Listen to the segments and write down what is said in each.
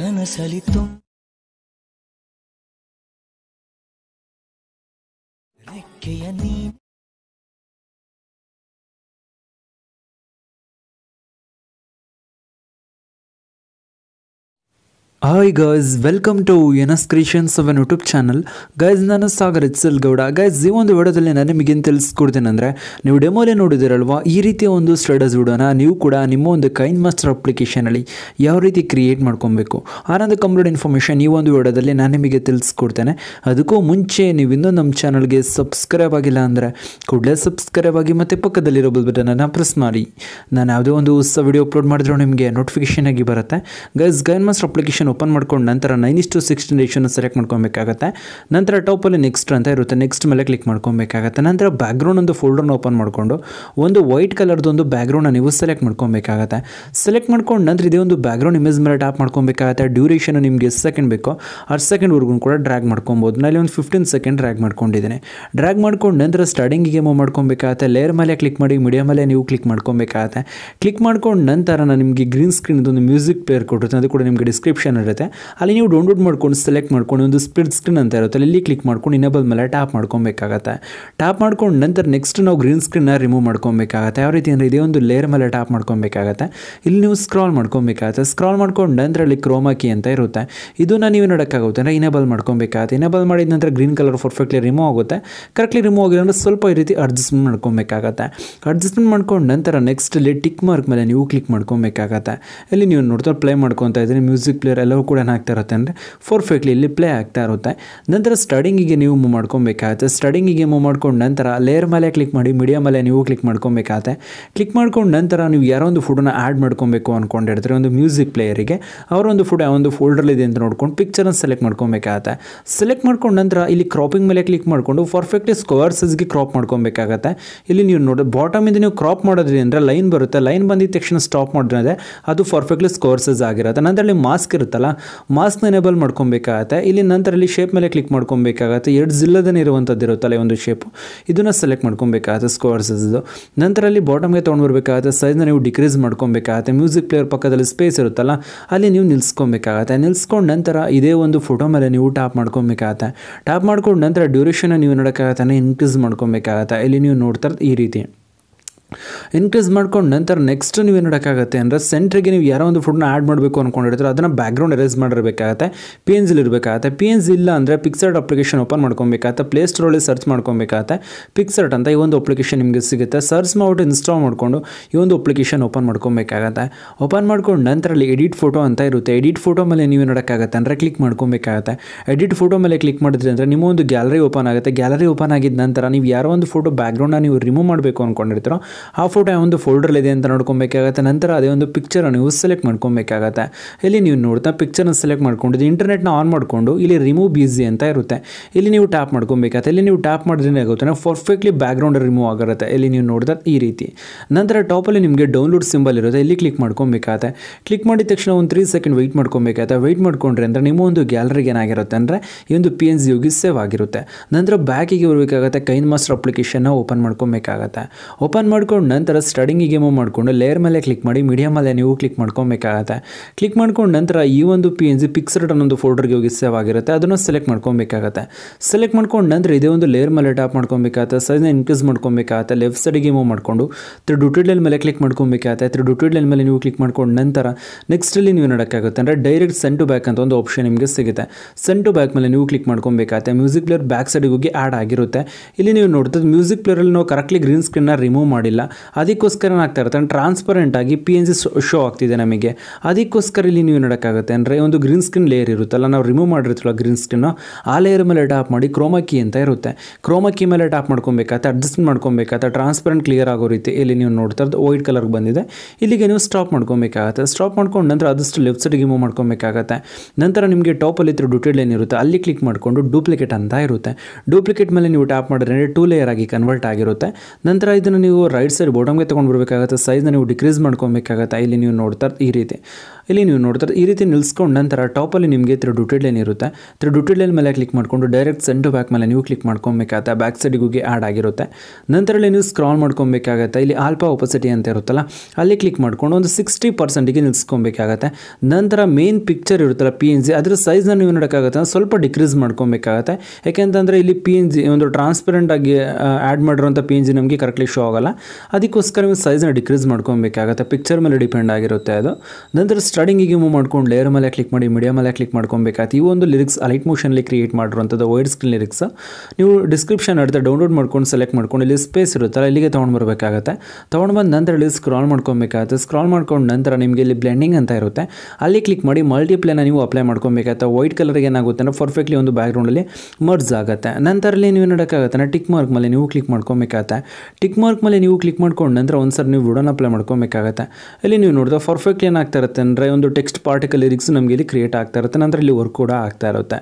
ಕನಸಲಿತು ರೆಕ್ಕೆಯ ನೀ hi guys welcome to ಎನಸ್ ಕ್ರಿಯೇಷನ್ಸ್ ಅವನ್ ಯೂಟ್ಯೂಬ್ ಚಾನಲ್ ಗೈಸ್ ನಾನು ಸಾಗರ್ ಎಲ್ ಗೌಡ ಗೈಸ್ ಈ ಒಂದು ವಿಡಿಯೋದಲ್ಲಿ ನಾನು ನಿಮಗೇನು ಅಂದರೆ ನೀವು ಡೆಮೋಲೇ ನೋಡಿದಿರಲ್ವಾ ಈ ರೀತಿಯ ಒಂದು ಸ್ಟಡಸ್ ವಿಡಿಯೋನ ನೀವು ಕೂಡ ನಿಮ್ಮ ಒಂದು ಕೈನ್ ಮಾಸ್ಟರ್ ಅಪ್ಲಿಕೇಶನಲ್ಲಿ ಯಾವ ರೀತಿ ಕ್ರಿಯೇಟ್ ಮಾಡ್ಕೊಬೇಕು ಆನಂದ ಕಂಪ್ಲೀಟ್ ಇನ್ಫಾರ್ಮೇಷನ್ ಈ ಒಂದು ವಿಡಿಯೋದಲ್ಲಿ ನಾನು ನಿಮಗೆ ತಿಳಿಸ್ಕೊಡ್ತೇನೆ ಅದಕ್ಕೂ ಮುಂಚೆ ನೀವು ಇನ್ನೂ ನಮ್ಮ ಚಾನಲ್ಗೆ ಸಬ್ಸ್ಕ್ರೈಬ್ ಆಗಿಲ್ಲ ಅಂದರೆ ಕೂಡಲೇ ಸಬ್ಸ್ಕ್ರೈಬ್ ಆಗಿ ಮತ್ತು ಪಕ್ಕದಲ್ಲಿರೋ ಬಟನನ್ನು ಪ್ರೆಸ್ ಮಾಡಿ ನಾನು ಯಾವುದೇ ಒಂದು ಹೊಸ ವಿಡಿಯೋ ಅಪ್ಲೋಡ್ ಮಾಡಿದ್ರು ನಿಮಗೆ ನೋಟಿಫಿಕೇಶನ್ ಆಗಿ ಬರುತ್ತೆ guys KineMaster application open ಮಾಡ್ಕೊಂಡು ನಂತರ ನೈನ್ ಇಸ್ಟು ಸಿಕ್ಸ್ಟೀನ್ ರೇಷನ್ ಸೆಲೆಕ್ಟ್ ಮಾಡ್ಕೊಬೇಕಾಗುತ್ತೆ ನಂತರ ಟಾಪಲ್ಲಿ ನೆಕ್ಸ್ಟ್ ಅಂತ ಇರುತ್ತೆ ನೆಕ್ಸ್ಟ್ ಮೇಲೆ ಕ್ಲಿಕ್ ಮಾಡ್ಕೊಬೇಕಾಗುತ್ತೆ ನಂತರ ಬ್ಯಾಕ್ಗ್ರೌಂಡ್ ಒಂದು ಫೋಲ್ಡರ್ನ ಓಪನ್ ಮಾಡಿಕೊಂಡು ಒಂದು ವೈಟ್ ಕಲರ್ದೊಂದು ಗ್ರೌಂಡ್ ನೀವು ಸೆಲೆಕ್ಟ್ ಮಾಡ್ಕೊಬೇಕಾಗುತ್ತೆ ಸೆಲೆಕ್ಟ್ ಮಾಡ್ಕೊಂಡು ನಂತರ ಇದೇ ಒಂದು ಬ್ಯಾಕ್ಗ್ರೌಂಡ್ ಇಮೇಜ್ ಮೇಲೆ ಟ್ಯಾಪ್ ಮಾಡ್ಕೊಬೇಕಾಗುತ್ತೆ ಡ್ಯೂರೇಷನ್ ನಿಮಗೆ ಎಷ್ಟು ಸೆಕೆಂಡ್ ಬೇಕೋ ಸೆಕೆಂಡ್ ಸೆಕೆಂಡ್ವರೆಗೂ ಕೂಡ ಡ್ರ್ಯಾಗ್ ಮಾಡ್ಕೊಬೋದು ನಾಳೆ ಒಂದು ಫಿಫ್ಟೀನ್ ಸೆಕೆಂಡ್ ಡ್ರ್ಯಾಗ್ ಮಾಡ್ಕೊಂಡಿದ್ದೀನಿ ಡ್ರ್ಯಾಗ್ ಮಾಡ್ಕೊಂಡು ನಂತರ ಸ್ಟಾರ್ಟಿಂಗಿಗೆ ಮೂವ್ ಮಾಡ್ಕೊಬೇಕಾಗತ್ತೆ ಲೇಯರ್ ಮೇಲೆ ಕ್ಲಿಕ್ ಮಾಡಿ ಮೀಡಿಯಾ ಮೇಲೆ ನೀವು ಕ್ಲಿಕ್ ಮಾಡ್ಕೊಬೇಕಾಗತ್ತೆ ಕ್ಲಿಕ್ ಮಾಡ್ಕೊಂಡು ನಂತರ ನಾನು ನಿಮಗೆ ಗ್ರೀನ್ ಸ್ಕ್ರೀನ್ ಒಂದು ಮ್ಯೂಸಿಕ್ ಪ್ಲೇಯರ್ ಕೊಟ್ಟಿರ್ತೀನಿ ಅದು ಕೂಡ ನಿಮಗೆ ಡಿಸ್ಕ್ರಿಪ್ಷನ್ ಇರುತ್ತೆ ಅಲ್ಲಿ ನೀವು ಡೌನ್ಲೋಡ್ ಮಾಡ್ಕೊಂಡು ಸೆಲೆಕ್ಟ್ ಮಾಡ್ಕೊಂಡು ಒಂದು ಸ್ಪಿಡ್ ಸ್ಕ್ರೀನ್ ಅಂತ ಇರುತ್ತೆ ಅಲ್ಲಿ ಕ್ಲಿಕ್ ಮಾಡ್ಕೊಂಡು ಇನ್ನೊಬ್ಬಲ್ ಮೇಲೆ ಟ್ಯಾಪ್ ಮಾಡ್ಕೊಬೇಕಾಗತ್ತೆ ಟ್ಯಾಪ್ ಮಾಡ್ಕೊಂಡು ನಂತರ ನೆಕ್ಸ್ಟ್ ನಾವು ಗ್ರೀನ್ ಸ್ಕ್ರೀನ್ನ ರಿಮೂವ್ ಮಾಡ್ಕೊಬೇಕಾಗತ್ತೆ ಯಾವ ರೀತಿ ಅಂದರೆ ಇದೇ ಒಂದು ಲೇರ್ ಮೇಲೆ ಟ್ಯಾಪ್ ಮಾಡ್ಕೊಬೇಕಾಗತ್ತೆ ಇಲ್ಲಿ ನೀವು ಸ್ಕ್ರಾಲ್ ಮಾಡ್ಕೊಬೇಕಾಗತ್ತೆ ಸ್ಕ್ರಾಲ್ ಮಾಡ್ಕೊಂಡು ನಂತರ ಅಲ್ಲಿ ಕ್ರೋಮಾಕಿ ಅಂತ ಇರುತ್ತೆ ಇದನ್ನು ನೀವು ನೋಡೋಕ್ಕಾಗುತ್ತೆ ಅಂದರೆ ಇನೇಬಲ್ ಮಾಡ್ಕೊಬೇಕಾಗುತ್ತೆ ಇನೇಬಲ್ ಮಾಡಿದ ನಂತರ ಗ್ರೀನ್ ಕಲರ್ ಪರ್ಫೆಕ್ಟ್ಲಿ ರಿಮೂವ್ ಆಗುತ್ತೆ ಕರೆಕ್ಟ್ಲಿ ರಿಮೂವ್ ಆಗಿದೆ ಅಂದರೆ ಸ್ವಲ್ಪ ಈ ರೀತಿ ಅಡ್ಜಸ್ಟ್ಮೆಂಟ್ ಮಾಡ್ಕೊಬೇಕಾಗತ್ತೆ ಅಡ್ಜಸ್ಟ್ಮೆಂಟ್ ಮಾಡ್ಕೊಂಡು ನಂತರ ನೆಕ್ಸ್ಟ್ ಇಲ್ಲಿ ಟಿಕ್ ಮಾರ್ಕ್ ಮೇಲೆ ನೀವು ಕ್ಲಿಕ್ ಮಾಡ್ಕೊಬೇಕಾಗತ್ತೆ ಇಲ್ಲಿ ನೀವು ನೋಡ್ತಾ ಪ್ಲೇ ಮಾಡ್ಕೊತಾ ಇದ್ದೀನಿ ಮ್ಯೂಸಿಕ್ ಪ್ಲೇಯರ್ ಎಲ್ಲ ಇವೆಲ್ಲವೂ ಕೂಡ ಏನಾಗ್ತಾ ಇರುತ್ತೆ ಅಂದರೆ ಪರ್ಫೆಕ್ಟ್ಲಿ ಇಲ್ಲಿ ಪ್ಲೇ ಆಗ್ತಾ ಇರುತ್ತೆ ನಂತರ ಸ್ಟಡಿಂಗಿಗೆ ನೀವು ಮೂವ್ ಮಾಡ್ಕೊಬೇಕಾಗುತ್ತೆ ಸ್ಟಡಿಂಗಿಗೆ ಮೂವ್ ಮಾಡ್ಕೊಂಡು ನಂತರ ಲೇಯರ್ ಮೇಲೆ ಕ್ಲಿಕ್ ಮಾಡಿ ಮೀಡಿಯಾ ಮೇಲೆ ನೀವು ಕ್ಲಿಕ್ ಮಾಡ್ಕೊಬೇಕಾಗತ್ತೆ ಕ್ಲಿಕ್ ಮಾಡ್ಕೊಂಡು ನಂತರ ನೀವು ಯಾರೋ ಒಂದು ಫುಡ್ನ ಆ್ಯಡ್ ಮಾಡ್ಕೊಬೇಕು ಅಂದ್ಕೊಂಡಿರ್ತೀರಿ ಒಂದು ಮ್ಯೂಸಿಕ್ ಪ್ಲೇಯರಿಗೆ ಅವರೊಂದು ಫುಡ್ ಒಂದು ಇದೆ ಅಂತ ನೋಡ್ಕೊಂಡು ಪಿಕ್ಚರನ್ನು ಸೆಲೆಕ್ಟ್ ಮಾಡ್ಕೊಬೇಕಾಗತ್ತೆ ಸೆಲೆಕ್ಟ್ ಮಾಡ್ಕೊಂಡು ನಂತರ ಇಲ್ಲಿ ಕ್ರಾಪಿಂಗ್ ಮೇಲೆ ಕ್ಲಿಕ್ ಮಾಡಿಕೊಂಡು ಪರ್ಫೆಕ್ಟ್ಲಿ ಸ್ಕ್ವೇರ್ ಕ್ರಾಪ್ ಮಾಡ್ಕೊಬೇಕಾಗತ್ತೆ ಇಲ್ಲಿ ನೀವು ನೋಡಿ ಇಂದ ನೀವು ಕ್ರಾಪ್ ಅಂದ್ರೆ ಲೈನ್ ಬರುತ್ತೆ ಲೈನ್ ಬಂದಿದ ತಕ್ಷಣ ಸ್ಟಾಪ್ ಮಾಡಿದ್ರೆ ಅದು ಪರ್ಫೆಕ್ಟ್ಲಿ ಸ್ಕೋರ್ಸಸ್ ಆಗಿರುತ್ತೆ ನಂತರ ಮಾಸ್ಕ್ ಇರುತ್ತೆ ಅಲ್ಲ ಮಾಸ್ಕ್ನ ಎನೇಬಲ್ ಮಾಡ್ಕೊಬೇಕಾಗತ್ತೆ ಇಲ್ಲಿ ನಂತರ ಇಲ್ಲಿ ಶೇಪ್ ಮೇಲೆ ಕ್ಲಿಕ್ ಮಾಡ್ಕೊಬೇಕಾಗತ್ತೆ ಎರಡು ಜಿಲ್ಲದೇ ಇರುವಂಥದ್ದು ಇರುತ್ತಲ್ಲ ಒಂದು ಶೇಪು ಇದನ್ನು ಸೆಲೆಕ್ಟ್ ಮಾಡ್ಕೊಬೇಕಾಗತ್ತೆ ಸ್ಕೋರ್ ನಂತರ ಅಲ್ಲಿ ಬಾಟಮ್ಗೆ ತೊಗೊಂಡ್ಬರ್ಬೇಕಾಗತ್ತೆ ಸೈಜ್ನ ನೀವು ಡಿಕ್ರೀಸ್ ಮಾಡ್ಕೊಬೇಕಾಗತ್ತೆ ಮ್ಯೂಸಿಕ್ ಪ್ಲೇಯರ್ ಪಕ್ಕದಲ್ಲಿ ಸ್ಪೇಸ್ ಇರುತ್ತಲ್ಲ ಅಲ್ಲಿ ನೀವು ನಿಲ್ಸ್ಕೊಬೇಕಾಗತ್ತೆ ನಿಲ್ಸ್ಕೊಂಡು ನಂತರ ಇದೇ ಒಂದು ಫೋಟೋ ಮೇಲೆ ನೀವು ಟ್ಯಾಪ್ ಮಾಡ್ಕೊಬೇಕಾಗತ್ತೆ ಟ್ಯಾಪ್ ಮಾಡ್ಕೊಂಡು ನಂತರ ಡ್ಯೂರೇಷನ್ನ ನೀವು ನೋಡೋಕ್ಕಾಗತ್ತೆ ಇನ್ಕ್ರೀಸ್ ಮಾಡ್ಕೊಬೇಕಾಗತ್ತೆ ಇಲ್ಲಿ ನೀವು ನೋಡ್ತಾ ಈ ರೀತಿ ಇನ್ಕ್ರೀಸ್ ಮಾಡ್ಕೊಂಡು ನಂತರ ನೆಕ್ಸ್ಟ್ ನೀವು ಏನು ಇಡೋಕ್ಕಾಗುತ್ತೆ ಅಂದರೆ ಸೆಂಟ್ರಿಗೆ ನೀವು ಯಾರೋ ಒಂದು ಫುಡ್ನ ಆ್ಯಡ್ ಮಾಡಬೇಕು ಅಂದ್ಕೊಂಡಿರ್ತಾರೆ ಅದನ್ನು ಬ್ಯಾಕ್ಗ್ರೌಂಡ್ ಎರೇಸ್ ಮಾಡಿರಬೇಕಾಗತ್ತೆ ಪಿ ಎನ್ ಜಿಲ್ ಇರಬೇಕಾಗತ್ತೆ ಪಿ ಎನ್ ಇಲ್ಲ ಅಂದರೆ ಪಿಕ್ಸರ್ಟ್ ಅಪ್ಲಿಕೇಶನ್ ಓಪನ್ ಮಾಡ್ಕೊಬೇಕಾಗತ್ತೆ ಪ್ಲೇಸ್ಟೋರಲ್ಲಿ ಸರ್ಚ್ ಮಾಡ್ಕೊಬೇಕಾಗತ್ತೆ ಪಿಕ್ಸರ್ಟ್ ಅಂತ ಈ ಒಂದು ಅಪ್ಲಿಕೇಶನ್ ನಿಮಗೆ ಸಿಗುತ್ತೆ ಸರ್ಚ್ ಮಾಡಿಬಿಟ್ಟು ಇನ್ಸ್ಟಾಲ್ ಮಾಡಿಕೊಂಡು ಈ ಒಂದು ಅಪ್ಲಿಕೇಶನ್ ಓಪನ್ ಮಾಡ್ಕೊಬೇಕಾಗತ್ತೆ ಓಪನ್ ಮಾಡ್ಕೊಂಡು ನಂತರ ಅಲ್ಲಿ ಎಡಿಟ್ ಫೋಟೋ ಅಂತ ಇರುತ್ತೆ ಎಡಿಟ್ ಫೋಟೋ ಮೇಲೆ ನೀವು ನೋಡೋಕ್ಕಾಗತ್ತೆ ಅಂದರೆ ಕ್ಲಿಕ್ ಮಾಡ್ಕೊಬೇಕಾಗತ್ತೆ ಎಡಿಟ್ ಫೋಟೋ ಮೇಲೆ ಕ್ಲಿಕ್ ಮಾಡಿದ್ರೆ ಅಂದರೆ ನಿಮ್ಮ ಒಂದು ಗ್ಯಾಲರಿ ಓಪನ್ ಆಗುತ್ತೆ ಗ್ಯಾಲರಿ ಓಪನ್ ಆಗಿದ ನಂತರ ನೀವು ಯಾರೋ ಒಂದು ಫೋಟೋ ಬ್ಯಾಕ್ಗ್ರೌಂಡನ್ನ ನೀವು ರಿಮೂವ್ ಮಾಡಬೇಕು ಅಂದ್ಕೊಂಡಿರ್ತೀರೋ ಆ ಫೋಟೋ ಒಂದು ಇದೆ ಅಂತ ನೋಡ್ಕೊಬೇಕಾಗತ್ತೆ ನಂತರ ಅದೇ ಒಂದು ಪಿಕ್ಚರ್ ನೀವು ಸೆಲೆಕ್ಟ್ ಮಾಡ್ಕೊಬೇಕಾಗತ್ತೆ ಇಲ್ಲಿ ನೀವು ನೋಡ್ತಾ ಪಿಕ್ಚರ್ನ ಸೆಲೆಕ್ಟ್ ಮಾಡ್ಕೊಂಡು ಇಂಟರ್ನೆಟ್ನ ಆನ್ ಮಾಡಿಕೊಂಡು ಇಲ್ಲಿ ರಿಮೂವ್ ಈಸಿ ಅಂತ ಇರುತ್ತೆ ಇಲ್ಲಿ ನೀವು ಟ್ಯಾಪ್ ಮಾಡ್ಕೊಬೇಕಾಗತ್ತೆ ಇಲ್ಲಿ ನೀವು ಟ್ಯಾಪ್ ಮಾಡಿದ್ರೆ ಏನಾಗುತ್ತೆ ಪರ್ಫೆಕ್ಟ್ಲಿ ಬ್ಯಾಕ್ಗ್ರೌಂಡ್ ರಿಮೂವ್ ಆಗಿರುತ್ತೆ ಇಲ್ಲಿ ನೀವು ನೋಡ್ತಾ ಈ ರೀತಿ ನಂತರ ಟಾಪಲ್ಲಿ ನಿಮಗೆ ಡೌನ್ಲೋಡ್ ಸಿಂಬಲ್ ಇರುತ್ತೆ ಇಲ್ಲಿ ಕ್ಲಿಕ್ ಮಾಡ್ಕೊಬೇಕಾಗತ್ತೆ ಕ್ಲಿಕ್ ಮಾಡಿದ ತಕ್ಷಣ ಒಂದು ತ್ರೀ ಸೆಕೆಂಡ್ ವೆಯ್ಟ್ ಮಾಡ್ಕೊಬೇಕಾಗತ್ತೆ ವೆಯ್ಟ್ ಮಾಡ್ಕೊಂಡ್ರೆ ಅಂದರೆ ನಿಮ್ಮ ಒಂದು ಗ್ಯಾಲರಿಗೆ ಏನಾಗಿರುತ್ತೆ ಅಂದರೆ ಈ ಒಂದು ಪಿ ಎನ್ ಯೋಗಿ ಸೇವ್ ಆಗಿರುತ್ತೆ ನಂತರ ಬ್ಯಾಕಿಗೆ ಬರಬೇಕಾಗತ್ತೆ ಕೈನ್ ಮಾಸ್ಟರ್ ಅಪ್ಲಿಕೇಶನ್ನ ಓಪನ್ ಮಾಡ್ಕೊಬೇಕಾಗತ್ತೆ ಓಪನ್ ಮಾಡ್ಕೊಂಡು ಮಾಡ್ಕೊಂಡು ನಂತರ ಸ್ಟಡಿಂಗ್ ಮೂವ್ ಮಾಡಿಕೊಂಡು ಲೇಯರ್ ಮೇಲೆ ಕ್ಲಿಕ್ ಮಾಡಿ ಮೀಡಿಯಮ್ ಮೇಲೆ ನೀವು ಕ್ಲಿಕ್ ಮಾಡ್ಕೊಬೇಕಾಗತ್ತೆ ಕ್ಲಿಕ್ ಮಾಡ್ಕೊಂಡು ನಂತರ ಈ ಒಂದು ಪಿ ಎನ್ ಜಿ ಪಿಕ್ಸರ್ಡ್ ಅನ್ನೊಂದು ಫೋಲ್ಡರ್ಗೆ ಹೋಗಿ ಸೇವ್ ಆಗಿರುತ್ತೆ ಅದನ್ನು ಸೆಲೆಕ್ಟ್ ಮಾಡ್ಕೊಬೇಕಾಗತ್ತೆ ಸೆಲೆಕ್ಟ್ ಮಾಡ್ಕೊಂಡು ನಂತರ ಇದೇ ಒಂದು ಲೇಯರ್ ಮೇಲೆ ಟ್ಯಾಪ್ ಮಾಡ್ಕೊಬೇಕಾಗತ್ತೆ ಸೈಜ್ನ ಇನ್ಕ್ರೀಸ್ ಮಾಡ್ಕೊಬೇಕಾಗತ್ತೆ ಲೆಫ್ಟ್ ಸೈಡಿಗೆ ಮೂವ್ ಮಾಡಿಕೊಂಡು ತ್ರೀ ಲೈನ್ ಮೇಲೆ ಕ್ಲಿಕ್ ಮಾಡ್ಕೊಬೇಕಾಗತ್ತೆ ತ್ರೀ ಲೈನ್ ಮೇಲೆ ನೀವು ಕ್ಲಿಕ್ ಮಾಡ್ಕೊಂಡು ನಂತರ ನೆಕ್ಸ್ಟ್ ನೆಕ್ಸ್ಟಲ್ಲಿ ನೀವು ನೋಡೋಕ್ಕಾಗುತ್ತೆ ಅಂದರೆ ಡೈರೆಕ್ಟ್ ಸೆನ್ ಟು ಬ್ಯಾಕ್ ಅಂತ ಒಂದು ಆಪ್ಷನ್ ನಿಮಗೆ ಸಿಗುತ್ತೆ ಸೆನ್ ಟು ಬ್ಯಾಕ್ ಮೇಲೆ ನೀವು ಕ್ಲಿಕ್ ಮಾಡ್ಕೊಬೇಕಾಗತ್ತೆ ಮ್ಯೂಸಿಕ್ ಪ್ಲೇಯರ್ ಬ್ಯಾಕ್ ಸೈಡ್ಗೆ ಹೋಗಿ ಆ್ಯಡ್ ಆಗಿರುತ್ತೆ ಇಲ್ಲಿ ನೀವು ನೋಡ್ತದೆ ಮ್ಯೂಸಿಕ್ ಪ್ಲೇಯರಲ್ಲಿ ನಾವು ಕರೆಕ್ಟ್ಲಿ ಗ್ರೀನ್ ಸ್ಕ್ರೀನ್ನ ರಿಮೂವ್ ಮಾಡಿಲ್ಲ ಇಲ್ಲ ಅದಕ್ಕೋಸ್ಕರ ಏನಾಗ್ತಾ ಇರುತ್ತೆ ಟ್ರಾನ್ಸ್ಪರೆಂಟ್ ಆಗಿ ಪಿ ಎನ್ ಸಿ ಶೋ ಆಗ್ತಿದೆ ನಮಗೆ ಅದಕ್ಕೋಸ್ಕರ ಇಲ್ಲಿ ನೀವು ನೋಡೋಕ್ಕಾಗುತ್ತೆ ಅಂದರೆ ಒಂದು ಗ್ರೀನ್ ಸ್ಕ್ರೀನ್ ಲೇಯರ್ ಇರುತ್ತಲ್ಲ ನಾವು ರಿಮೂವ್ ಮಾಡಿರ್ತೀವಲ್ಲ ಗ್ರೀನ್ ಸ್ಕ್ರೀನು ಆ ಲೇಯರ್ ಮೇಲೆ ಟ್ಯಾಪ್ ಮಾಡಿ ಕ್ರೋಮಕಿ ಅಂತ ಇರುತ್ತೆ ಕ್ರೋಮಕಿ ಮೇಲೆ ಟ್ಯಾಪ್ ಮಾಡ್ಕೊಬೇಕಾತ ಅಡ್ಜಸ್ಟ್ ಮಾಡ್ಕೊಬೇಕಾತ ಟ್ರಾನ್ಸ್ಪರೆಂಟ್ ಕ್ಲಿಯರ್ ಆಗೋ ರೀತಿ ಇಲ್ಲಿ ನೀವು ನೋಡ್ತಾ ಇರೋದು ವೈಟ್ ಕಲರ್ಗೆ ಬಂದಿದೆ ಇಲ್ಲಿಗೆ ನೀವು ಸ್ಟಾಪ್ ಮಾಡ್ಕೊಬೇಕಾಗತ್ತೆ ಸ್ಟಾಪ್ ಮಾಡ್ಕೊಂಡು ನಂತರ ಅದಷ್ಟು ಲೆಫ್ಟ್ ಸೈಡ್ಗೆ ಮೂವ್ ಮಾಡ್ಕೊಬೇಕಾಗತ್ತೆ ನಂತರ ನಿಮಗೆ ಟಾಪಲ್ಲಿ ಇತ್ತು ಡ್ಯೂಟೆಡ್ ಲೈನ್ ಇರುತ್ತೆ ಅಲ್ಲಿ ಕ್ಲಿಕ್ ಮಾಡಿಕೊಂಡು ಡೂಪ್ಲಿಕೇಟ್ ಅಂತ ಇರುತ್ತೆ ಡೂಪ್ಲಿಕೇಟ್ ಮೇಲೆ ನೀವು ಟ್ಯಾಪ್ ಮಾಡಿದ್ರೆ ಟೂ ಲೇಯರ್ ಆಗಿ ಕನ್ವರ್ಟ್ ಆಗಿರುತ್ತೆ ನಂತರ ಇದನ್ನು ನೀವು ರೈಟ್ ಸರ್ ಸೈಡ್ ಬಾಟಮ್ಗೆ ತೊಗೊಂಡು ಬರಬೇಕಾಗತ್ತೆ ಸೈಜ್ನ ನೀವು ಡಿಕ್ರೀಸ್ ಮಾಡ್ಕೊಬೇಕಾಗತ್ತೆ ಇಲ್ಲಿ ನೀವು ನೋಡ್ತಾ ಈ ರೀತಿ ಇಲ್ಲಿ ನೀವು ನೋಡ್ತಾರೆ ಈ ರೀತಿ ನಿಲ್ಸ್ಕೊಂಡು ನಂತರ ಟಾಪಲ್ಲಿ ನಿಮಗೆ ತ್ರೀ ಡೂಟೆಡ್ ಲೈನ್ ಇರುತ್ತೆ ತ್ರೀ ಡೂಟೆಡ್ ಲೈನ್ ಮೇಲೆ ಕ್ಲಿಕ್ ಮಾಡಿಕೊಂಡು ಡೈರೆಕ್ಟ್ ಸೆಂಟು ಬ್ಯಾಕ್ ಮೇಲೆ ನೀವು ಕ್ಲಿಕ್ ಮಾಡ್ಕೊಬೇಕಾಗತ್ತೆ ಬ್ಯಾಕ್ ಸೈಡಿಗೆ ಹೋಗಿ ಆ್ಯಡ್ ಆಗಿರುತ್ತೆ ನಂತರ ನೀವು ಸ್ಕ್ರಾಲ್ ಮಾಡ್ಕೊಬೇಕಾಗತ್ತೆ ಇಲ್ಲಿ ಆಲ್ಪ ಒಪಸಿಟಿ ಅಂತ ಇರುತ್ತಲ್ಲ ಅಲ್ಲಿ ಕ್ಲಿಕ್ ಮಾಡ್ಕೊಂಡು ಒಂದು ಸಿಕ್ಸ್ಟಿ ಪರ್ಸೆಂಟಿಗೆ ನಿಲ್ಸ್ಕೊಬೇಕಾಗತ್ತೆ ನಂತರ ಮೇನ್ ಪಿಕ್ಚರ್ ಇರುತ್ತಲ್ಲ ಪಿ ಎನ್ ಜಿ ಅದ್ರ ಸೈಜ್ನ ನೀವು ನೋಡೋಕ್ಕಾಗತ್ತೆ ಸ್ವಲ್ಪ ಡಿಕ್ರೀಸ್ ಮಾಡ್ಕೊಬೇಕಾಗತ್ತೆ ಯಾಕೆಂತಂದರೆ ಇಲ್ಲಿ ಪಿ ಎನ್ ಜಿ ಒಂದು ಟ್ರಾನ್ಸ್ಪರೆಂಟ್ ಆಗಿ ಆ್ಯಡ್ ಮಾಡಿರೋಂಥ ಪಿ ಎನ್ ಜಿ ನಮಗೆ ಕರೆಕ್ಟ್ಲಿ ಶೋ ಆಗೋಲ್ಲ ಅದಕ್ಕೋಸ್ಕರ ನೀವು ಸೈಜ್ನ ಡಿಕ್ರೀಸ್ ಮಾಡ್ಕೊಬೇಕಾಗತ್ತೆ ಪಿಕ್ಚರ್ ಮೇಲೆ ಡಿಪೆಂಡ್ ಆಗಿರುತ್ತೆ ಅದು ನಂತರ ಈಗ ಮೂವ್ ಮಾಡ್ಕೊಂಡು ಲೇಯರ್ ಮೇಲೆ ಕ್ಲಿಕ್ ಮಾಡಿ ಮೀಡಿಯಾ ಮೇಲೆ ಕ್ಲಿಕ್ ಮಾಡ್ಕೊಬೇಕಾಯ್ತು ಈ ಒಂದು ಲಿರಿಕ್ಸ್ ಅಲೈಟ್ ಮೋಷನ್ಲಿ ಕ್ರಿಯೇಟ್ ಮಾಡಿರುವಂಥದ್ದು ವೈಡ್ ಸ್ಕ್ರೀನ್ ಲಿರಿಕ್ಸ್ ನೀವು ಡಿಸ್ಕ್ರಿಪ್ಷನ್ ಅಡ್ತ ಡೌನ್ಲೋಡ್ ಮಾಡ್ಕೊಂಡು ಸೆಲೆಕ್ಟ್ ಮಾಡ್ಕೊಂಡು ಇಲ್ಲಿ ಸ್ಪೇಸ್ ಇರುತ್ತಲ್ಲ ಇಲ್ಲಿಗೆ ತೊಗೊಂಡು ಬರಬೇಕಾಗುತ್ತೆ ತೊಗೊಂಡು ಬಂದ ನಂತರ ಇಲ್ಲಿ ಸ್ಕ್ರಾಲ್ ಮಾಡ್ಕೊಬೇಕಾಗುತ್ತೆ ಸ್ಕ್ರಾಲ್ ಮಾಡ್ಕೊಂಡು ನಂತರ ನಿಮಗೆ ಇಲ್ಲಿ ಬ್ಲೆಂಡಿಂಗ್ ಅಂತ ಇರುತ್ತೆ ಅಲ್ಲಿ ಕ್ಲಿಕ್ ಮಾಡಿ ಮಲ್ಟಿಪ್ಲೇನ ನೀವು ಅಪ್ಲೈ ಮಾಡ್ಕೊಬೇಕಾಗುತ್ತೆ ವೈಟ್ ಕಲರ್ಗೆ ಏನಾಗುತ್ತೆ ಅಂದರೆ ಪರ್ಫೆಕ್ಟ್ಲಿ ಒಂದು ಬ್ಯಾಗ್ರೌಂಡಲ್ಲಿ ಮರ್ಜ್ ಆಗುತ್ತೆ ನಂತರ ನಂತರಲ್ಲಿ ನೀವು ನೋಡೋಕ್ಕಾಗುತ್ತೆ ಟಿಕ್ ಮಾರ್ಕ್ ಮೇಲೆ ನೀವು ಕ್ಲಿಕ್ ಮಾಡ್ಕೊಬೇಕಾಗತ್ತೆ ಟಿಕ್ ಮಾರ್ಕ್ ಮೇಲೆ ನೀವು ಕ್ಲಿಕ್ ಮಾಡ್ಕೊಂಡು ನಂತರ ಒಂದ್ಸರಿ ನೀವು ವುಡನ್ ಅಪ್ಲೈ ಮಾಡ್ಕೊಬೇಕಾಗತ್ತೆ ಇಲ್ಲಿ ನೀವು ನೋಡಿದ್ರೆ ಪರ್ಫೆಕ್ಟ್ಲಿ ಏನಾಗ್ತಾ ಇರುತ್ತೆ ಅಂದರೆ ಒಂದು ಟೆಕ್ಸ್ಟ್ ಪಾರ್ಟಿಕಲ್ ಲಿರಿಕ್ಸ್ ನಮಗೆ ಇಲ್ಲಿ ಕ್ರಿಯೇಟ್ ಆಗ್ತಾ ಇರುತ್ತೆ ನಂತರ ಇಲ್ಲಿ ವರ್ಕ್ ಕೂಡ ಆಗ್ತಾ ಇರುತ್ತೆ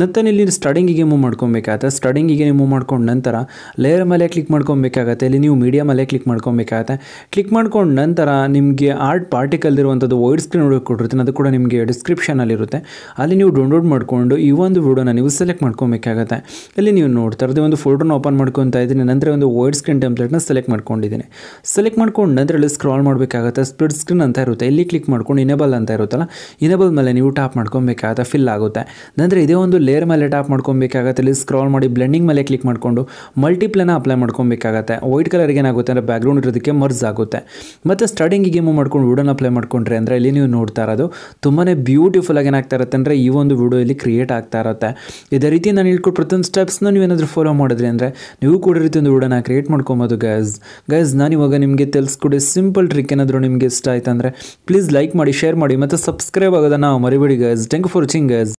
ನಂತರ ಇಲ್ಲಿ ಸ್ಟಡಿಂಗಿಗೆ ಮೂವ್ ಮಾಡ್ಕೊಬೇಕಾಗತ್ತೆ ಸ್ಟಡಿಂಗಿಗೆ ಮೂವ್ ಮಾಡ್ಕೊಂಡು ನಂತರ ಲೇಯರ್ ಮೇಲೆ ಕ್ಲಿಕ್ ಮಾಡ್ಕೊಬೇಕಾಗತ್ತೆ ಇಲ್ಲಿ ನೀವು ಮೀಡಿಯಾ ಮೇಲೆ ಕ್ಲಿಕ್ ಮಾಡ್ಕೊಬೇಕಾಗತ್ತೆ ಕ್ಲಿಕ್ ಮಾಡ್ಕೊಂಡು ನಂತರ ನಿಮಗೆ ಆರ್ಟ್ ಪಾರ್ಟಿಕಲ್ ಇರುವಂಥದ್ದು ವೈಡ್ ಸ್ಕ್ರೀನ್ ಒಳಗೆ ಕೊಟ್ಟಿರ್ತೀನಿ ಅದು ಕೂಡ ನಿಮಗೆ ಡಿಸ್ಕ್ರಿಪ್ಷನಲ್ಲಿರುತ್ತೆ ಅಲ್ಲಿ ನೀವು ಡೌನ್ಲೋಡ್ ಮಾಡಿಕೊಂಡು ಈ ಒಂದು ವಿಡಿಯೋನ ನೀವು ಸೆಲೆಕ್ಟ್ ಮಾಡ್ಕೊಬೇಕಾಗತ್ತೆ ಇಲ್ಲಿ ನೀವು ನೋಡ್ತಾ ಇರೋದೇ ಒಂದು ಫೋಟೋನ ಓಪನ್ ಮಾಡ್ಕೊತಾ ಇದ್ದೀನಿ ನಂತರ ಒಂದು ವೈಡ್ ಸ್ಕ್ರೀನ್ ಟೆಂಪ್ಲೇಟ್ನ ಸೆಲೆಕ್ಟ್ ಮಾಡ್ಕೊಂಡಿದ್ದೀನಿ ಸೆಲೆಕ್ಟ್ ಮಾಡ್ಕೊಂಡು ನಂತರ ಇಲ್ಲಿ ಸ್ಕ್ರಾಲ್ ಮಾಡಬೇಕಾಗುತ್ತೆ ಸ್ಪ್ಲಿಟ್ ಸ್ಕ್ರೀನ್ ಅಂತ ಇರುತ್ತೆ ಇಲ್ಲಿ ಕ್ಲಿಕ್ ಮಾಡ್ಕೊಂಡು ಇನ್ನೇ ಇನೇಬಲ್ ಅಂತ ಇರುತ್ತಲ್ಲ ಇನೇಬಲ್ ಮೇಲೆ ನೀವು ಟ್ಯಾಪ್ ಮಾಡ್ಕೊಬೇಕಾಗತ್ತೆ ಫಿಲ್ ಆಗುತ್ತೆ ನಂತರ ಇದೇ ಒಂದು ಲೇಯರ್ ಮೇಲೆ ಟ್ಯಾಪ್ ಮಾಡ್ಕೊಬೇಕಾಗತ್ತೆ ಇಲ್ಲಿ ಸ್ಕ್ರಾಲ್ ಮಾಡಿ ಬ್ಲೆಂಡಿಂಗ್ ಮೇಲೆ ಕ್ಲಿಕ್ ಮಾಡಿಕೊಂಡು ಮಲ್ಟಿಪ್ಲನ್ನ ಅಪ್ಲೈ ಮಾಡ್ಕೊಬೇಕಾಗತ್ತೆ ವೈಟ್ ಕಲರ್ ಏನಾಗುತ್ತೆ ಅಂದರೆ ಬ್ಯಾಕ್ಗ್ರೌಂಡ್ ಇರೋದಕ್ಕೆ ಮರ್ಜ್ ಆಗುತ್ತೆ ಮತ್ತು ಸ್ಟಡಿಂಗ್ ಗೇಮು ಮಾಡ್ಕೊಂಡು ವುಡನ್ ಅಪ್ಲೈ ಮಾಡ್ಕೊಂಡ್ರೆ ಅಂದರೆ ಇಲ್ಲಿ ನೀವು ನೋಡ್ತಾ ಇರೋದು ತುಂಬಾ ಆಗಿ ಏನಾಗ್ತಾ ಇರುತ್ತೆ ಅಂದರೆ ಈ ಒಂದು ವಿಡಿಯೋ ಇಲ್ಲಿ ಕ್ರಿಯೇಟ್ ಆಗ್ತಾ ಇರುತ್ತೆ ಇದೇ ರೀತಿ ನಾನು ಹೇಳ್ಕೊಟ್ಟು ಪ್ರತಿಯೊಂದು ಸ್ಟೆಪ್ಸ್ನ ಏನಾದರೂ ಫಾಲೋ ಮಾಡಿದ್ರಿ ಅಂದರೆ ನೀವು ಕೂಡ ರೀತಿ ಒಂದು ವಿಡಿಯೋನ ಕ್ರಿಯೇಟ್ ಮಾಡ್ಕೊಬೋದು ಗೈಸ್ ಗೈಸ್ ನಾನು ಇವಾಗ ನಿಮಗೆ ತಿಳಿಸ್ಕೊಡಿ ಸಿಂಪಲ್ ಟ್ರಿಕ್ ಏನಾದರೂ ನಿಮಗೆ ಇಷ್ಟ ಆಯ್ತು ಅಂದರೆ ಪ್ಲೀಸ್ ಲೈಕ್ ಮಾಡಿ ಶೇರ್ ಮಾಡಿ ಮತ್ತು ಸಬ್ಸ್ಕ್ರೈಬ್ ಆಗೋದನ್ನ ಮರಿಬೇಡಿ guys thank you for watching guys